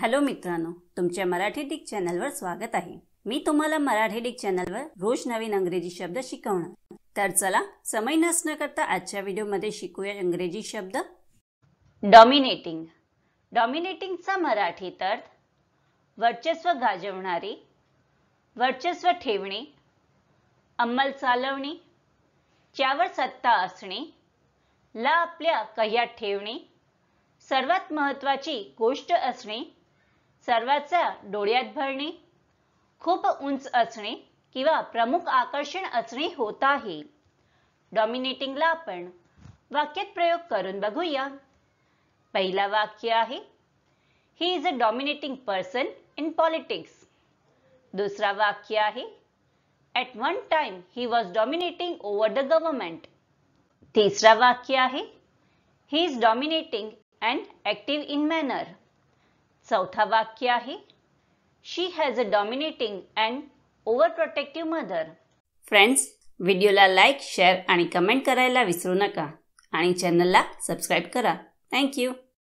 hello मित्रांनो तुमच्या Marathi Dick चॅनलवर स्वागत आहे मी तुम्हाला मराठी डिक चॅनलवर रोज नवीन अंग्रेजी शब्द शिकवणार तर चला समय नसणं करता आजच्या व्हिडिओमध्ये शिकूया इंग्रजी शब्द डॉमिनेटिंग डॉमिनेटिंगचा मराठी तर वर्चस्व गाजवणारी वर्चस्व ठेवणे अंमल चालवणे च्यावर सत्ता असणे ला आपल्या कह्यात ठेवणे सर्वात महत्वाची गोष्ट असणे सर्वाचा डोळ्यात भरणे खूप उंच असणे किंवा प्रमुख आकर्षण असणे होत आहे डॉमिनेटिंगला आपण वाक्यात प्रयोग करून बघूया पहिला वाक्य आहे he is a dominating person in politics दुसरा वाक्य आहे at one time he was dominating over the government तिसरा वाक्य आहे he is dominating and active in manner चौथा वाक्य आहे she has a dominating and over protective mother friends व्हिडिओला लाईक शेअर आणि कमेंट करायला विसरू नका आणि चॅनलला सबस्क्राईब करा थँक्यू